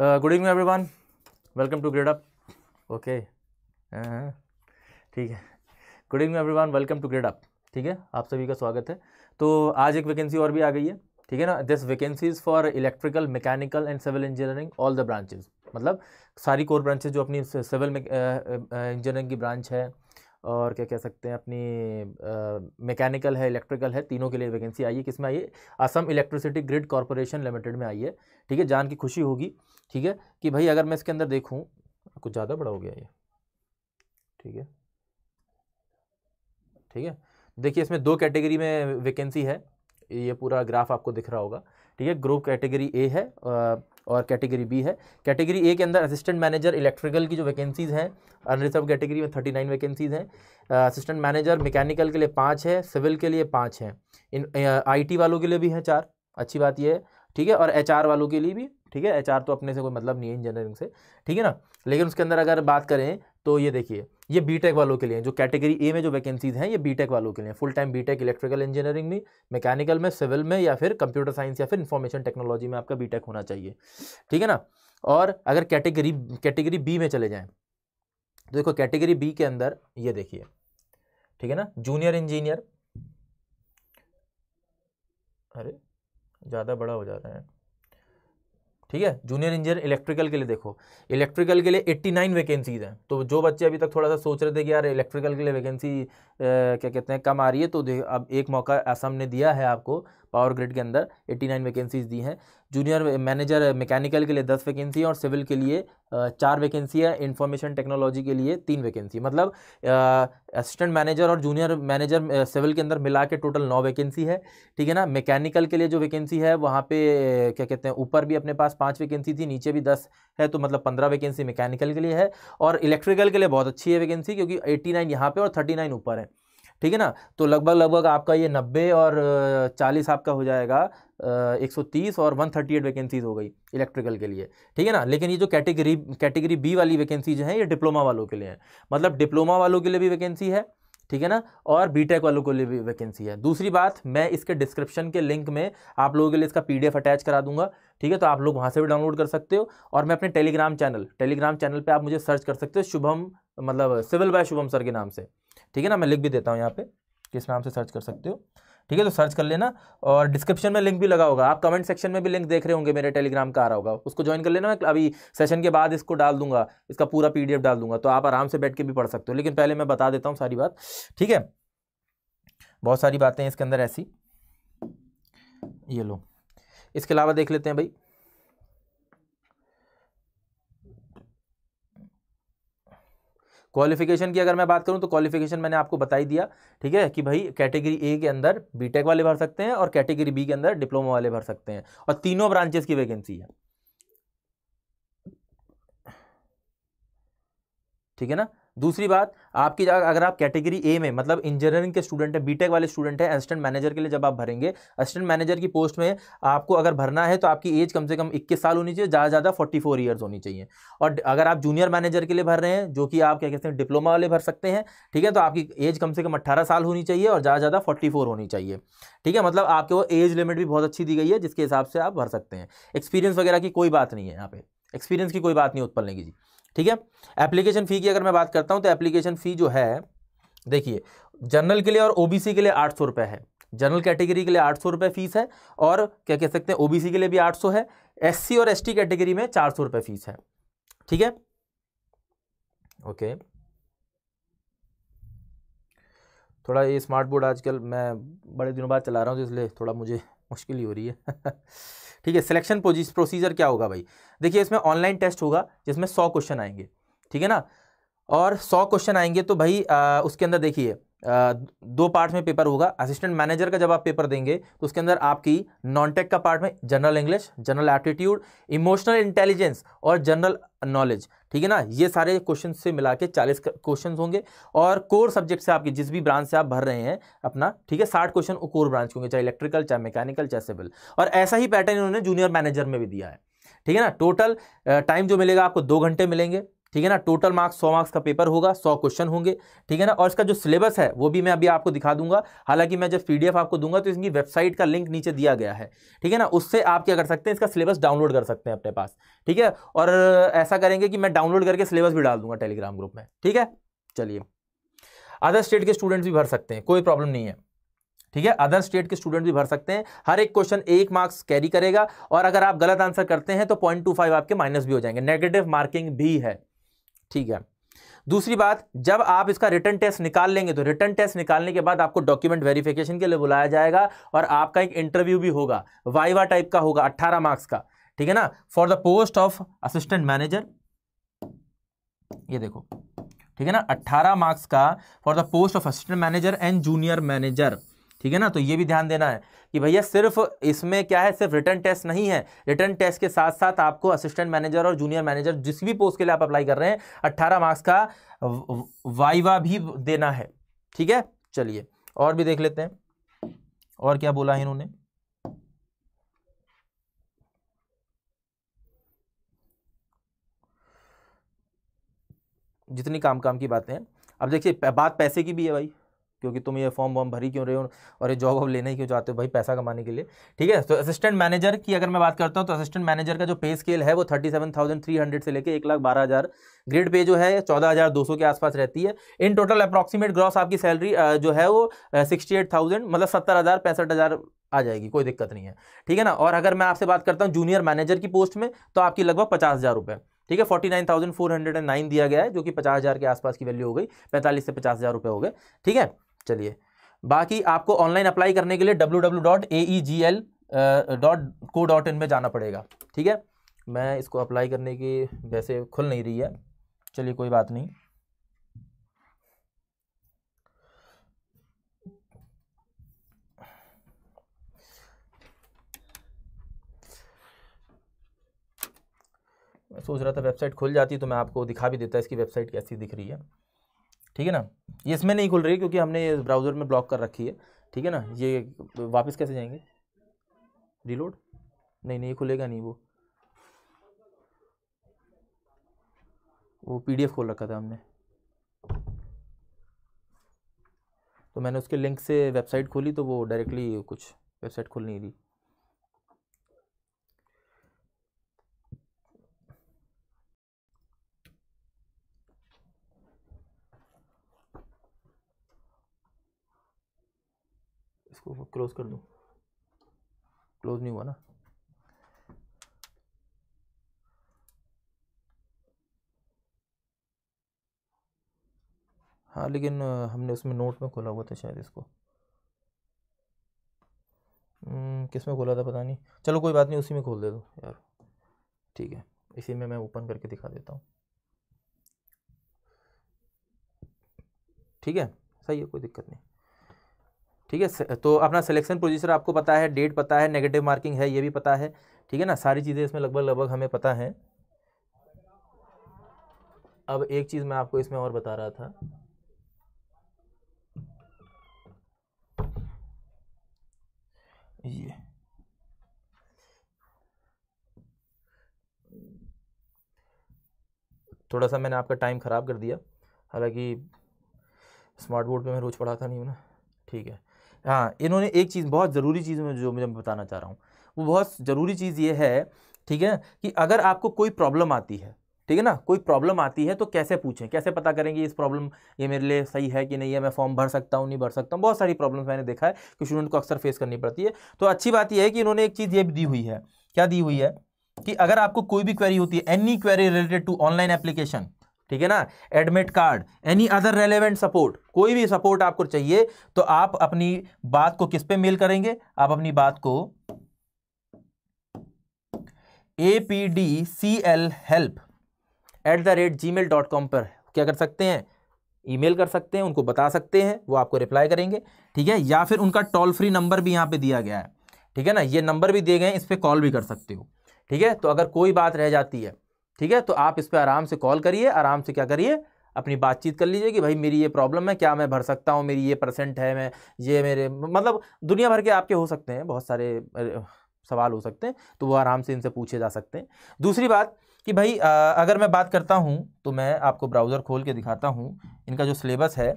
good evening everyone welcome to grade up okay ठीक है good evening everyone welcome to grade up ठीक है आप सभी का स्वागत है तो आज एक वैकेंसी और भी आ गई है ठीक है ना this vacancies for electrical mechanical and civil engineering all the branches मतलब सारी कोर ब्रांचेज जो अपनी civil engineering uh, uh, uh, की ब्रांच है और क्या कह सकते हैं अपनी मैकेनिकल है इलेक्ट्रिकल है तीनों के लिए वैकेंसी आई है किसमें आई है Assam electricity grid corporation limited में आई है ठीक है जान की खुशी होगी ठीक है कि भाई अगर मैं इसके अंदर देखूँ कुछ ज़्यादा बड़ा हो गया ये ठीक है ठीक है देखिए इसमें दो कैटेगरी में वैकेंसी है ये पूरा ग्राफ आपको दिख रहा होगा ठीक है ग्रुप कैटेगरी ए है और कैटेगरी बी है कैटेगरी ए के अंदर असिस्टेंट मैनेजर इलेक्ट्रिकल की जो वैकेंसीज़ हैं अनरिजर्व कैटेगरी में थर्टी नाइन वैकेंसीज़ हैं असिस्टेंट मैनेजर मैकेनिकल के लिए पाँच है सिविल के लिए पाँच हैं इन आई वालों के लिए भी हैं चार अच्छी बात यह है ठीक है और एच वालों के लिए भी ठीक है एच तो अपने से कोई मतलब नहीं है इंजीनियरिंग से ठीक है ना लेकिन उसके अंदर अगर बात करें तो ये देखिए ये बीटेक वालों के लिए जो कैटेगरी ए में जो वैकेंसीज हैं ये बीटेक वालों के लिए full time BTech electrical engineering में मैकेनिकल में सिविल में या फिर कंप्यूटर साइंस या फिर इंफॉर्मेशन टेक्नोलॉजी में आपका बीटेक होना चाहिए ठीक है ना और अगर कैटेगरी कैटेगरी बी में चले जाएँ तो देखो कैटेगरी बी के अंदर ये देखिए ठीक है ना जूनियर इंजीनियर अरे ज़्यादा बड़ा हो जा रहा है ठीक है जूनियर इंजीनियर इलेक्ट्रिकल के लिए देखो इलेक्ट्रिकल के लिए 89 वैकेंसीज हैं तो जो बच्चे अभी तक थोड़ा सा सोच रहे थे कि यार इलेक्ट्रिकल के लिए वैकेंसी क्या कहते हैं कम आ रही है तो अब एक मौका असम ने दिया है आपको पावर ग्रिड के अंदर 89 वैकेंसीज दी हैं जूनियर मैनेजर मैकेनिकल के लिए 10 वैकेंसी और सिविल के लिए चार वैकेंसी है इंफॉर्मेशन टेक्नोलॉजी के लिए तीन वैकेंसी मतलब असिस्टेंट मैनेजर और जूनियर मैनेजर सिविल के अंदर मिला के टोटल नौ वैकेंसी है ठीक है ना मैकेनिकल के लिए जो वैकेंसी है वहाँ पे क्या कहते हैं ऊपर भी अपने पास पाँच वैकेंसी थी नीचे भी दस है तो मतलब पंद्रह वैकेंसी मैकेनिकल के लिए है और इलेक्ट्रिकल के लिए बहुत अच्छी है वैकेंसी क्योंकि एट्टी नाइन यहाँ पर और थर्टी नाइन ऊपर है ठीक है ना तो लगभग लगभग आपका ये नब्बे और चालीस आपका हो जाएगा एक सौ तीस और वन थर्टी एट वैकेंसीज हो गई इलेक्ट्रिकल के लिए ठीक है ना लेकिन ये जो कैटेगरी कैटेगरी बी वाली वैकेंसी जो है ये डिप्लोमा वालों के लिए है मतलब डिप्लोमा वालों के लिए भी वैकेंसी है ठीक है ना और बीटेक वालों के लिए भी वैकेंसी है दूसरी बात मैं इसके डिस्क्रिप्शन के लिंक में आप लोगों के लिए इसका पीडीएफ अटैच करा दूंगा ठीक है तो आप लोग वहाँ से भी डाउनलोड कर सकते हो और मैं अपने टेलीग्राम चैनल टेलीग्राम चैनल पे आप मुझे सर्च कर सकते हो शुभम मतलब सिविल बाय शुभम सर के नाम से ठीक है ना मैं लिख भी देता हूँ यहाँ पे किस नाम से सर्च कर सकते हो ठीक है तो सर्च कर लेना और डिस्क्रिप्शन में लिंक भी लगा होगा आप कमेंट सेक्शन में भी लिंक देख रहे होंगे मेरे टेलीग्राम का आ रहा होगा उसको ज्वाइन कर लेना मैं अभी सेशन के बाद इसको डाल दूंगा इसका पूरा पीडीएफ डाल दूंगा तो आप आराम से बैठ के भी पढ़ सकते हो लेकिन पहले मैं बता देता हूँ सारी बात ठीक है बहुत सारी बातें इसके अंदर ऐसी ये लो इसके अलावा देख लेते हैं भाई क्वालिफिकेशन की अगर मैं बात करूं तो क्वालिफिकेशन मैंने आपको बताई दिया ठीक है कि भाई कैटेगरी ए के अंदर बीटेक वाले भर सकते हैं और कैटेगरी बी के अंदर डिप्लोमा वाले भर सकते हैं और तीनों ब्रांचेस की वैकेंसी है ठीक है ना दूसरी बात आपकी अगर आप कैटेगरी ए में मतलब इंजीनियरिंग के स्टूडेंट हैं बीटेक वाले स्टूडेंट हैं असिस्टेंट मैनेजर के लिए जब आप भरेंगे असिस्टेंट मैनेजर की पोस्ट में आपको अगर भरना है तो आपकी एज कम से कम 21 साल होनी चाहिए ज़्यादा ज़्यादा 44 फोर ईयर्स होनी चाहिए और अगर आप जूनियर मैनेजर के लिए भर रहे हैं जो कि आप क्या कहते हैं डिप्लोमा वाले भर सकते हैं ठीक है तो आपकी एज कम से कम अट्ठारह साल होनी चाहिए और ज़्यादा ज़्यादा फोर्टी होनी चाहिए ठीक है मतलब आपके वो एज लिमिट भी बहुत अच्छी दी गई है जिसके हिसाब से आप भर सकते हैं एक्सपीरियंस वगैरह की कोई बात नहीं है यहाँ पे एक्सपीरियंस की कोई बात नहीं उत्पल ने की जी ठीक है एप्लीकेशन फ़ी की अगर मैं बात करता हूँ तो एप्लीकेशन फ़ी जो है देखिए जनरल के लिए और ओबीसी के लिए आठ सौ है जनरल कैटेगरी के लिए आठ सौ रुपये फ़ीस है और क्या कह सकते हैं ओबीसी के लिए भी आठ सौ है एससी और एसटी कैटेगरी में चार सौ रुपये फ़ीस है ठीक है ओके थोड़ा ये स्मार्ट बोर्ड आजकल मैं बड़े दिनों बाद चला रहा हूँ तो इसलिए थोड़ा मुझे मुश्किल ही हो रही है ठीक है सिलेक्शन प्रोसीजर क्या होगा भाई देखिए इसमें ऑनलाइन टेस्ट होगा जिसमें सौ क्वेश्चन आएंगे ठीक है ना और सौ क्वेश्चन आएंगे तो भाई आ, उसके अंदर देखिए दो पार्ट में पेपर होगा असिस्टेंट मैनेजर का जब आप पेपर देंगे तो उसके अंदर आपकी नॉन टेक का पार्ट में general English general aptitude emotional intelligence और जनरल नॉलेज ठीक है ना ये सारे क्वेश्चन से मिला के चालीस क्वेश्चन होंगे और कोर सब्जेक्ट से आपके जिस भी ब्रांच से आप भर रहे हैं अपना ठीक है साठ क्वेश्चन कोर ब्रांच के होंगे चाहे इलेक्ट्रिकल चाहे मैकेनिकल चाहे सिविल और ऐसा ही पैटर्न इन्होंने जूनियर मैनेजर में भी दिया है ठीक है ना टोटल टाइम जो मिलेगा आपको दो घंटे मिलेंगे ठीक है ना टोटल मार्क्स सौ मार्क्स का पेपर होगा सौ क्वेश्चन होंगे ठीक है ना और इसका जो सिलेबस है वो भी मैं अभी आपको दिखा दूंगा हालांकि मैं जब पीडीएफ आपको दूंगा तो इसकी वेबसाइट का लिंक नीचे दिया गया है ठीक है ना उससे आप क्या कर सकते हैं इसका सिलेबस डाउनलोड कर सकते हैं अपने पास ठीक है और ऐसा करेंगे कि मैं डाउनलोड करके सिलेबस भी डाल दूंगा टेलीग्राम ग्रुप में ठीक है चलिए अदर स्टेट के स्टूडेंट्स भी भर सकते हैं कोई प्रॉब्लम नहीं है ठीक है अदर स्टेट के स्टूडेंट भी भर सकते हैं हर एक क्वेश्चन एक मार्क्स कैरी करेगा और अगर आप गलत आंसर करते हैं तो पॉइंट टू फाइव आपके माइनस भी हो जाएंगे नेगेटिव मार्किंग भी है ठीक है दूसरी बात जब आप इसका रिटर्न टेस्ट निकाल लेंगे तो रिटर्न टेस्ट निकालने के बाद आपको डॉक्यूमेंट वेरिफिकेशन के लिए बुलाया जाएगा और आपका एक इंटरव्यू भी होगा वाइवा टाइप का होगा 18 मार्क्स का ठीक है ना for the post of assistant manager ये देखो ठीक है ना 18 मार्क्स का for the post of assistant manager and junior manager ठीक है ना तो ये भी ध्यान देना है कि भैया सिर्फ इसमें क्या है सिर्फ रिटर्न टेस्ट नहीं है रिटर्न टेस्ट के साथ साथ आपको असिस्टेंट मैनेजर और जूनियर मैनेजर जिस भी पोस्ट के लिए आप अप्लाई कर रहे हैं अट्ठारह मार्क्स का वाइवा भी देना है ठीक है चलिए और भी देख लेते हैं और क्या बोला है इन्होंने जितनी काम काम की बातें हैं अब देखिए बात पैसे की भी है भाई क्योंकि तुम ये फॉर्म वॉर्म भरी क्यों रहे हो और ये जॉब वॉब लेने क्यों चाहते हो भाई पैसा कमाने के लिए ठीक है तो असिस्टेंट मैनेजर की अगर मैं बात करता हूँ तो असिस्टेंट मैनेजर का जो पे स्केल है वो thirty seven thousand three hundred से लेकर एक लाख बारह हज़ार ग्रेड पे जो है चौदह हज़ार दो सौ के आसपास रहती है इन टोटल अप्रॉक्सीमेट ग्रॉस आपकी सैलरी जो है वो सिक्सटी एट थाउजेंड मतलब सत्तर हज़ार पैंसठ हज़ार आ जाएगी कोई दिक्कत नहीं है ठीक है ना और अगर मैं आपसे बात करता हूँ जूनियर मैनेजर की पोस्ट में तो आपकी लगभग पचास हज़ार रुपये ठीक है forty nine thousand four hundred and nine दिया गया है जो कि पचास हज़ार के आसपास की वैल्यू हो गई पैंतालीस से पचास हज़ार रुपये हो गए ठीक है चलिए बाकी आपको ऑनलाइन अप्लाई करने के लिए W W dot A E G L dot co dot in में जाना पड़ेगा ठीक है मैं इसको अप्लाई करने की वैसे खुल नहीं रही है चलिए कोई बात नहीं मैं सोच रहा था वेबसाइट खुल जाती तो मैं आपको दिखा भी देता इसकी वेबसाइट कैसी दिख रही है ठीक है ना ये इसमें नहीं खुल रही क्योंकि हमने ये ब्राउज़र में ब्लॉक कर रखी है ठीक है ना ये वापस कैसे जाएंगे रिलोड नहीं नहीं ये खुलेगा नहीं वो वो पीडीएफ खोल रखा था हमने तो मैंने उसके लिंक से वेबसाइट खोली तो वो डायरेक्टली कुछ वेबसाइट खोल नहीं रही इसको क्लोज कर दूँ क्लोज नहीं हुआ ना हाँ लेकिन हमने उसमें नोट में खोला हुआ था शायद इसको हम्म, किस में खोला था पता नहीं चलो कोई बात नहीं उसी में खोल दे दो यार ठीक है इसी में मैं ओपन करके दिखा देता हूँ ठीक है सही है कोई दिक्कत नहीं ठीक है तो अपना सिलेक्शन प्रोसीजर आपको पता है डेट पता है नेगेटिव मार्किंग है ये भी पता है ठीक है ना सारी चीज़ें इसमें लगभग लगभग हमें पता है अब एक चीज़ मैं आपको इसमें और बता रहा था ये थोड़ा सा मैंने आपका टाइम ख़राब कर दिया हालांकि स्मार्ट बोर्ड पे मैं रोज़ पढ़ाता नहीं हूँ ना ठीक है हाँ इन्होंने एक चीज़ बहुत ज़रूरी चीज़ में जो मुझे बताना चाह रहा हूँ वो बहुत ज़रूरी चीज़ ये है ठीक है कि अगर आपको कोई प्रॉब्लम आती है ठीक है ना कोई प्रॉब्लम आती है तो कैसे पूछें कैसे पता करेंगे इस प्रॉब्लम ये मेरे लिए सही है कि नहीं है मैं फॉर्म भर सकता हूँ नहीं भर सकता हूँ बहुत सारी प्रॉब्लम्स मैंने देखा है कि स्टूडेंट को अक्सर फेस करनी पड़ती है तो अच्छी बात यह है कि इन्होंने एक चीज़ ये भी दी हुई है क्या दी हुई है कि अगर आपको कोई भी क्वेरी होती है any query related to online application ठीक है ना admit card any other relevant support कोई भी सपोर्ट आपको चाहिए तो आप अपनी बात को किस पे मेल करेंगे आप अपनी बात को A P D C L help at the rate Gmail dot com पर क्या कर सकते हैं ईमेल कर सकते हैं उनको बता सकते हैं वो आपको रिप्लाई करेंगे ठीक है या फिर उनका टोल फ्री नंबर भी यहाँ पे दिया गया है ठीक है ना ये नंबर भी दिए गए हैं इस पर कॉल भी कर सकते हो ठीक है तो अगर कोई बात रह जाती है ठीक है तो आप इस पर आराम से कॉल करिए आराम से क्या करिए अपनी बातचीत कर लीजिए कि भाई मेरी ये प्रॉब्लम है क्या मैं भर सकता हूँ मेरी ये परसेंट है मैं ये मेरे मतलब दुनिया भर के आपके हो सकते हैं बहुत सारे सवाल हो सकते हैं तो वो आराम से इनसे पूछे जा सकते हैं दूसरी बात कि भाई आ, अगर मैं बात करता हूँ तो मैं आपको ब्राउज़र खोल के दिखाता हूँ इनका जो सिलेबस है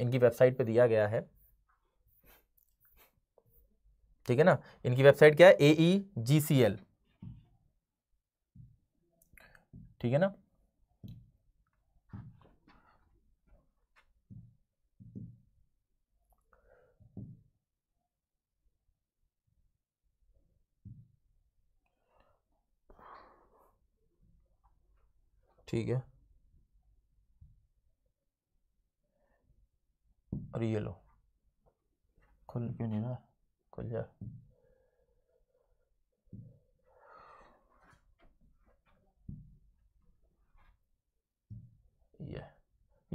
इनकी वेबसाइट पर दिया गया है ठीक है ना इनकी वेबसाइट क्या है ए ई जी सी एल ठीक है ना ठीक है और ये लो खुल क्यों नहीं ना खुल जा ये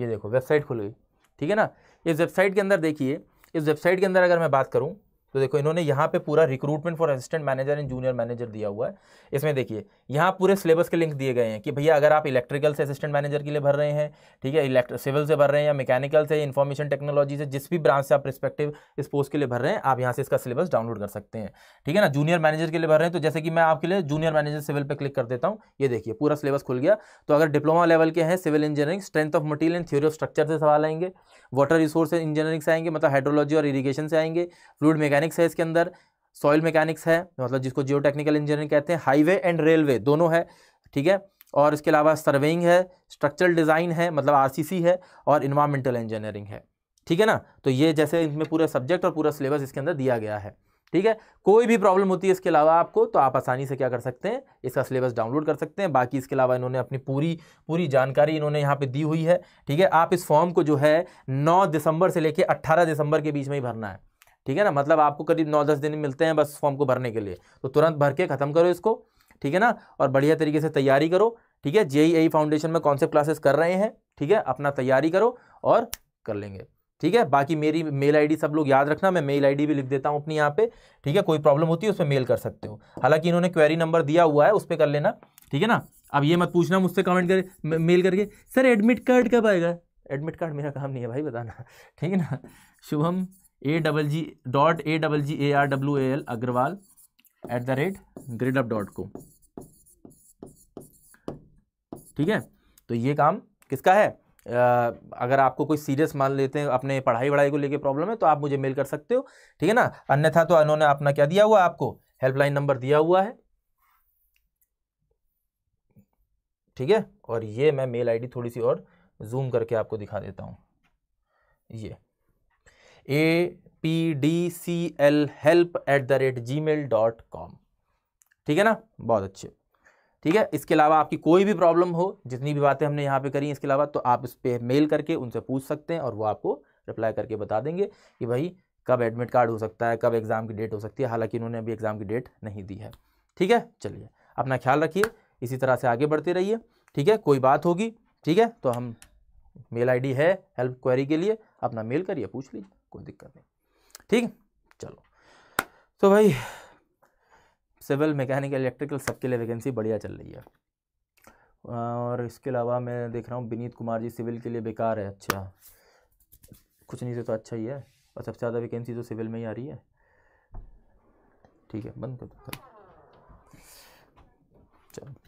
ये देखो वेबसाइट खुल गई ठीक है ना इस वेबसाइट के अंदर देखिए इस वेबसाइट के अंदर अगर मैं बात करूँ तो देखो इन्होंने यहाँ पे पूरा recruitment for assistant manager and junior manager दिया हुआ है इसमें देखिए यहाँ पूरे सिलेबस के लिंक दिए गए हैं कि भैया अगर आप इलेक्ट्रिकल से असिस्टेंट मैनेजर के लिए भर रहे हैं ठीक है इलेक्ट्र सिविल से भर रहे हैं या मैकेनिकल से इन्फॉर्मेशन टेक्नोलॉजी से जिस भी ब्रांच से आप रिस्पेक्टिव इस पोस्ट के लिए भर रहे हैं आप यहाँ से इसका सिलेबस डाउनलोड कर सकते हैं ठीक है ना जूनियर मैनेजर के लिए भर रहे हैं तो जैसे कि मैं आपके लिए जूनियर मैनेजर सिविल पर क्लिक कर देता हूँ ये देखिए पूरा सिलेबस खुल गया तो अगर डिप्लोमा लेवल के हैं civil engineering strength of material and theory of structure से सवाल आएंगे वाटर रिसोर्स इंजीनियरिंग से आएंगे मतलब हाइड्रोलॉजी और इरीगेशन से आएंगे फ्लूड मैकेनिक मैकेनिक्स है इसके अंदर सॉइल मैकेनिक्स है मतलब जिसको जियो टेक्निकल इंजीनियरिंग कहते हैं हाईवे एंड रेलवे दोनों है ठीक है और इसके अलावा सर्वेइंग है स्ट्रक्चरल डिज़ाइन है मतलब आरसीसी है और इन्वामेंटल इंजीनियरिंग है ठीक है ना तो ये जैसे इसमें पूरा सब्जेक्ट और पूरा सिलेबस इसके अंदर दिया गया है ठीक है कोई भी प्रॉब्लम होती है इसके अलावा आपको तो आप आसानी से क्या कर सकते हैं इसका सिलेबस डाउनलोड कर सकते हैं बाकी इसके अलावा इन्होंने अपनी पूरी पूरी जानकारी इन्होंने यहाँ पे दी हुई है ठीक है आप इस फॉर्म को जो है 9 दिसंबर से लेकर 18 दिसंबर के बीच में ही भरना है ठीक है ना मतलब आपको करीब नौ दस दिन मिलते हैं बस फॉर्म को भरने के लिए तो तुरंत भर के ख़त्म करो इसको ठीक है ना और बढ़िया तरीके से तैयारी करो ठीक है जेईई फाउंडेशन e में कॉन्सेप्ट क्लासेस कर रहे हैं ठीक है अपना तैयारी करो और कर लेंगे ठीक है बाकी मेरी मेल आईडी सब लोग याद रखना मैं मेल आईडी भी लिख देता हूँ अपनी यहाँ पे ठीक है कोई प्रॉब्लम होती है उस पर मेल कर सकते हो हालांकि इन्होंने क्वेरी नंबर दिया हुआ है उस पर कर लेना ठीक है ना अब ये मत पूछना मुझसे कमेंट कर मेल करके सर एडमिट कार्ड कब आएगा एडमिट कार्ड मेरा काम नहीं है भाई बताना ठीक है ना Shubham A double G dot A double G A R W A L Agarwal at the rate grade up dot co ठीक है तो ये काम किसका है आ, अगर आपको कोई सीरियस मान लेते हैं अपने पढ़ाई वढ़ाई को लेके प्रॉब्लम है तो आप मुझे मेल कर सकते हो ठीक है ना अन्यथा तो इन्होंने अपना क्या दिया हुआ आपको हेल्पलाइन नंबर दिया हुआ है ठीक है और ये मैं मेल आईडी थोड़ी सी और जूम करके आपको दिखा देता हूँ ये A P D C L help at the rate Gmail dot com ठीक है ना बहुत अच्छे ठीक है इसके अलावा आपकी कोई भी प्रॉब्लम हो जितनी भी बातें हमने यहाँ पे करी इसके अलावा तो आप इस पर मेल करके उनसे पूछ सकते हैं और वो आपको रिप्लाई करके बता देंगे कि भाई कब एडमिट कार्ड हो सकता है कब एग्ज़ाम की डेट हो सकती है हालांकि इन्होंने अभी एग्ज़ाम की डेट नहीं दी है ठीक है चलिए अपना ख्याल रखिए इसी तरह से आगे बढ़ते रहिए ठीक है कोई बात होगी ठीक है तो हम मेल आईडी है हेल्प क्वेरी के लिए अपना मेल करिए पूछ लीजिए कोई दिक्कत नहीं ठीक है चलो तो भाई सिविल मैकेनिकल इलेक्ट्रिकल सबके लिए वैकेंसी बढ़िया चल रही है और इसके अलावा मैं देख रहा हूँ विनीत कुमार जी सिविल के लिए बेकार है अच्छा कुछ नहीं से तो अच्छा ही है और सबसे ज़्यादा वैकेंसी तो सिविल में ही आ रही है ठीक है बंद कर दो चलो